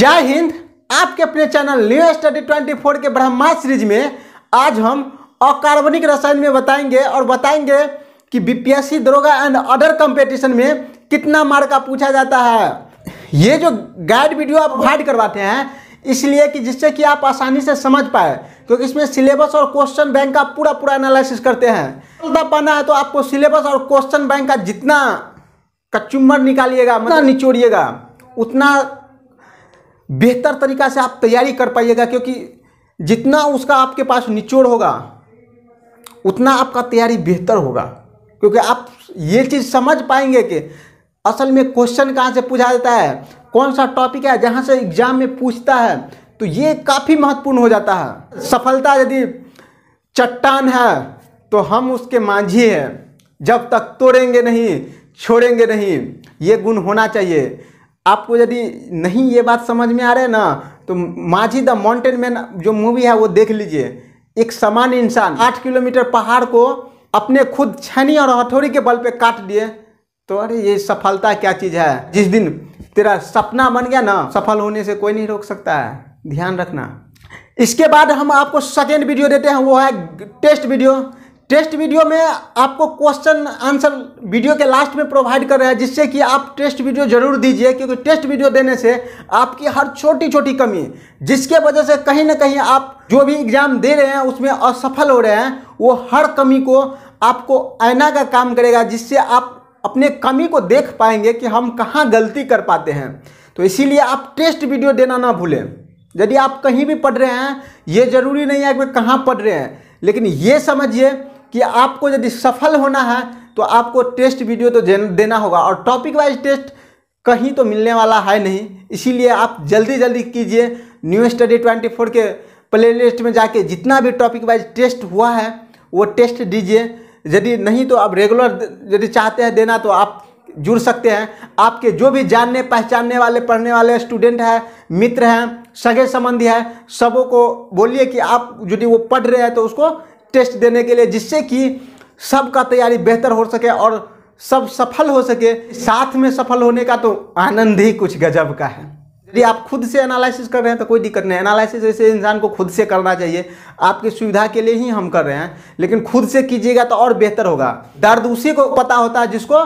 जय हिंद आपके अपने channel new study twenty four के ब्रह्मांड सीरीज में आज हम अकार्बनिक रसायन में बताएंगे और बताएंगे कि बीपीएससी दरोगा एंड अदर कंपटीशन में कितना मार्क का पूछा जाता है ये जो गाइड वीडियो आप प्रोवाइड करवाते हैं इसलिए कि जिससे कि आप आसानी से समझ पाए क्योंकि तो इसमें सिलेबस और क्वेश्चन बैंक का पूरा पूरा एनालिसिस करते हैं तो पाना है तो आपको सिलेबस और क्वेश्चन बैंक का जितना कच्चुम्बर निकालिएगा मतलब निचोड़िएगा उतना बेहतर तरीका से आप तैयारी कर पाइएगा क्योंकि जितना उसका आपके पास निचोड़ होगा उतना आपका तैयारी बेहतर होगा क्योंकि आप ये चीज़ समझ पाएंगे कि असल में क्वेश्चन कहाँ से पूछा जाता है कौन सा टॉपिक है जहाँ से एग्जाम में पूछता है तो ये काफ़ी महत्वपूर्ण हो जाता है सफलता यदि चट्टान है तो हम उसके मांझी हैं जब तक तोड़ेंगे नहीं छोड़ेंगे नहीं ये गुण होना चाहिए आपको यदि नहीं ये बात समझ में आ रहा है ना तो माझी द माउंटेन मैन जो मूवी है वो देख लीजिए एक सामान्य इंसान आठ किलोमीटर पहाड़ को अपने खुद छनी और हथौड़ी के बल पे काट दिए तो अरे ये सफलता क्या चीज़ है जिस दिन तेरा सपना बन गया ना सफल होने से कोई नहीं रोक सकता है ध्यान रखना इसके बाद हम आपको सेकेंड वीडियो देते हैं वो है टेस्ट वीडियो टेस्ट वीडियो में आपको क्वेश्चन आंसर वीडियो के लास्ट में प्रोवाइड कर रहे हैं जिससे कि आप टेस्ट वीडियो जरूर दीजिए क्योंकि टेस्ट वीडियो देने से आपकी हर छोटी छोटी कमी जिसके वजह से कहीं ना कहीं आप जो भी एग्ज़ाम दे रहे हैं उसमें असफल हो रहे हैं वो हर कमी को आपको आईना का काम करेगा जिससे आप अपने कमी को देख पाएंगे कि हम कहाँ गलती कर पाते हैं तो इसीलिए आप टेस्ट वीडियो देना ना भूलें यदि आप कहीं भी पढ़ रहे हैं ये ज़रूरी नहीं है कि कहाँ पढ़ रहे हैं लेकिन ये समझिए कि आपको यदि सफल होना है तो आपको टेस्ट वीडियो तो देना होगा और टॉपिक वाइज टेस्ट कहीं तो मिलने वाला है नहीं इसीलिए आप जल्दी जल्दी कीजिए न्यू स्टडी ट्वेंटी फोर के प्लेलिस्ट में जाके जितना भी टॉपिक वाइज टेस्ट हुआ है वो टेस्ट दीजिए यदि नहीं तो आप रेगुलर यदि चाहते हैं देना तो आप जुड़ सकते हैं आपके जो भी जानने पहचानने वाले पढ़ने वाले स्टूडेंट हैं मित्र हैं सगे संबंधी हैं सबों को बोलिए कि आप यदि वो पढ़ रहे हैं तो उसको टेस्ट देने के लिए जिससे कि सबका तैयारी बेहतर हो सके और सब सफल हो सके साथ में सफल होने का तो आनंद ही कुछ गजब का है यदि आप खुद से एनालिसिस कर रहे हैं तो कोई दिक्कत नहीं एनालिसिस ऐसे इंसान को खुद से करना चाहिए आपकी सुविधा के लिए ही हम कर रहे हैं लेकिन खुद से कीजिएगा तो और बेहतर होगा दर्द उसी को पता होता है जिसको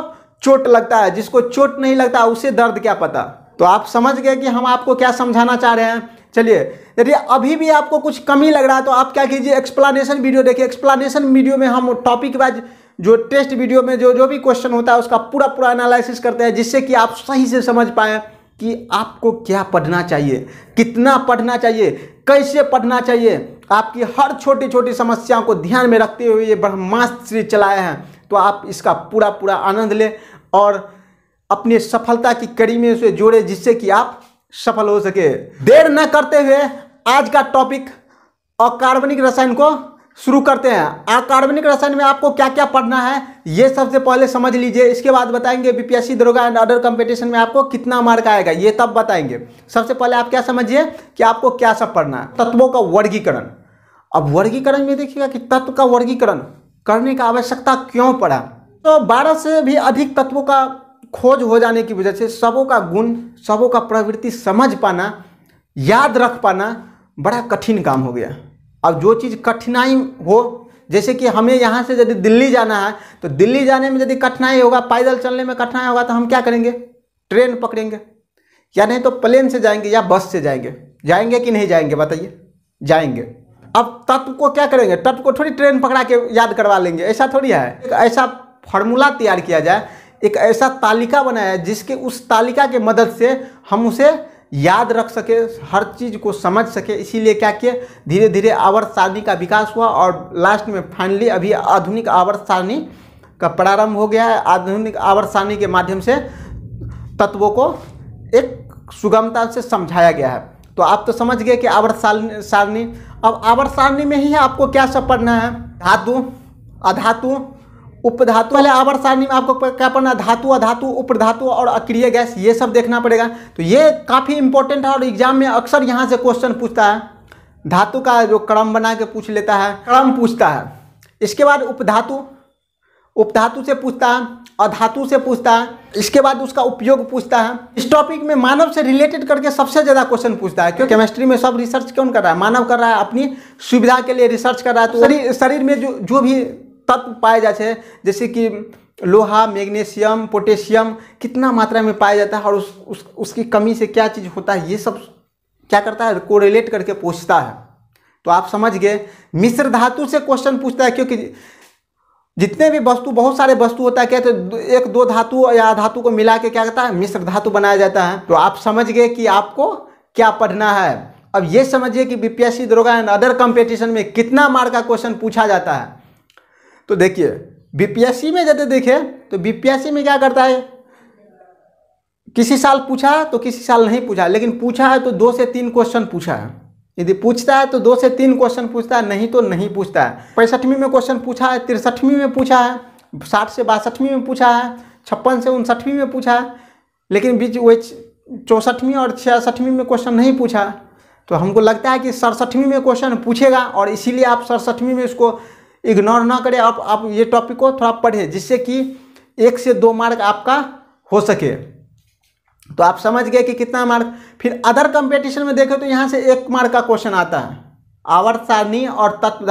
चोट लगता है जिसको चोट नहीं लगता उसे दर्द क्या पता तो आप समझ गए कि हम आपको क्या समझाना चाह रहे हैं चलिए यदि अभी भी आपको कुछ कमी लग रहा है तो आप क्या कीजिए एक्सप्लानेशन वीडियो देखिए एक्सप्लानेशन वीडियो में हम टॉपिक वाइज जो टेस्ट वीडियो में जो जो भी क्वेश्चन होता है उसका पूरा पूरा एनालिसिस करते हैं जिससे कि आप सही से समझ पाएँ कि आपको क्या पढ़ना चाहिए कितना पढ़ना चाहिए कैसे पढ़ना चाहिए आपकी हर छोटी छोटी समस्याओं को ध्यान में रखते हुए ये ब्रह्मास्त्र चलाए हैं तो आप इसका पूरा पूरा आनंद लें और अपनी सफलता की कड़ी में उसे जोड़े जिससे कि आप सफल हो सके देर न करते हुए आज का टॉपिक अकार्बनिक रसायन को शुरू करते हैं अकार्बनिक रसायन में आपको क्या क्या पढ़ना है ये सबसे पहले समझ लीजिए इसके बाद बताएंगे बीपीएससी दरोगा एंड अदर कंपटीशन में आपको कितना मार्क आएगा ये तब बताएंगे सबसे पहले आप क्या समझिए कि आपको क्या सब पढ़ना है तत्वों का वर्गीकरण अब वर्गीकरण में देखिएगा कि तत्व का वर्गीकरण करने का आवश्यकता क्यों पड़ा तो बारह से भी अधिक तत्वों का खोज हो जाने की वजह से सबों का गुण सबों का प्रवृत्ति समझ पाना याद रख पाना बड़ा कठिन काम हो गया अब जो चीज़ कठिनाई हो जैसे कि हमें यहाँ से यदि दिल्ली जाना है तो दिल्ली जाने में यदि कठिनाई होगा पैदल चलने में कठिनाई होगा तो हम क्या करेंगे ट्रेन पकड़ेंगे या नहीं तो प्लेन से जाएंगे या बस से जाएंगे जाएंगे कि नहीं जाएंगे बताइए जाएंगे अब तत्व को क्या करेंगे तत्व को थोड़ी ट्रेन पकड़ा के याद करवा लेंगे ऐसा थोड़ी है एक ऐसा फार्मूला तैयार किया जाए एक ऐसा तालिका बनाया जिसके उस तालिका के मदद से हम उसे याद रख सके हर चीज़ को समझ सके इसीलिए क्या किए धीरे धीरे आवर्त सारणी का विकास हुआ और लास्ट में फाइनली अभी आधुनिक आवर्त सारणी का प्रारंभ हो गया है आधुनिक आवर्त सारणी के माध्यम से तत्वों को एक सुगमता से समझाया गया है तो आप तो समझ गए कि आवर्त सारणी अब आवर्त सारणी में ही आपको क्या सब पढ़ना है धातु अधातु उपधातु वाले आवर्त सारणी में आपको क्या पढ़ना धातु अधातु उपधातु और अक्रिय गैस ये सब देखना पड़ेगा तो ये काफ़ी इंपॉर्टेंट है और एग्जाम में अक्सर यहाँ से क्वेश्चन पूछता है धातु का जो क्रम बना के पूछ लेता है क्रम पूछता है इसके बाद उपधातु उपधातु से पूछता है अधातु से पूछता है इसके बाद उसका उपयोग पूछता है इस टॉपिक में मानव से रिलेटेड करके सबसे ज़्यादा क्वेश्चन पूछता है क्योंकि केमिस्ट्री में सब रिसर्च कौन कर रहा है मानव कर रहा है अपनी सुविधा के लिए रिसर्च कर रहा है तो शरीर शरीर में जो जो भी तत्व पाए जाते हैं जैसे कि लोहा मैग्नीशियम पोटेशियम कितना मात्रा में पाया जाता है और उस, उस उसकी कमी से क्या चीज़ होता है ये सब क्या करता है कोरिलेट करके पूछता है तो आप समझ गए मिश्र धातु से क्वेश्चन पूछता है क्योंकि जितने भी वस्तु बहुत सारे वस्तु होता है क्या तो एक दो धातु या धातु को मिला के क्या करता है मिश्र धातु बनाया जाता है तो आप समझ गए कि आपको क्या पढ़ना है अब ये समझिए कि बीपीएससी दरोगा एंड अदर कंपटीशन में कितना मार्क का क्वेश्चन पूछा जाता है तो देखिए बीपीएससी में यदि देखें तो बीपीएससी में क्या करता है किसी साल पूछा तो किसी साल नहीं पूछा लेकिन पूछा है तो दो से तीन क्वेश्चन पूछा है यदि पूछता है तो दो से तीन क्वेश्चन पूछता है नहीं तो नहीं पूछता है पैंसठवीं में क्वेश्चन पूछा है तिरसठवीं में पूछा है साठ से बासठवीं में पूछा है छप्पन से उनसठवीं में पूछा है लेकिन बीच वे चौंसठवीं और छियासठवीं में क्वेश्चन नहीं पूछा तो हमको लगता है कि सड़सठवीं में क्वेश्चन पूछेगा और इसीलिए आप सड़सठवीं में इसको इग्नोर ना करें आप आप ये टॉपिक को थोड़ा पढ़ें जिससे कि एक से दो मार्क आपका हो सके तो आप समझ गए कि कितना मार्क फिर अदर कंपटीशन में देखें तो यहाँ से एक मार्क का क्वेश्चन आता है आवर्त सारणी और तत्व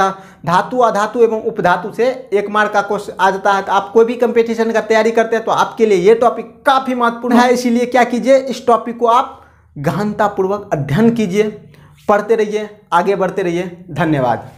धातु अधातु एवं उपधातु से एक मार्क का क्वेश्चन आ जाता है तो आप कोई भी कंपटीशन का तैयारी करते हैं तो आपके लिए ये टॉपिक काफ़ी महत्वपूर्ण है इसीलिए क्या कीजिए इस टॉपिक को आप गहनतापूर्वक अध्ययन कीजिए पढ़ते रहिए आगे बढ़ते रहिए धन्यवाद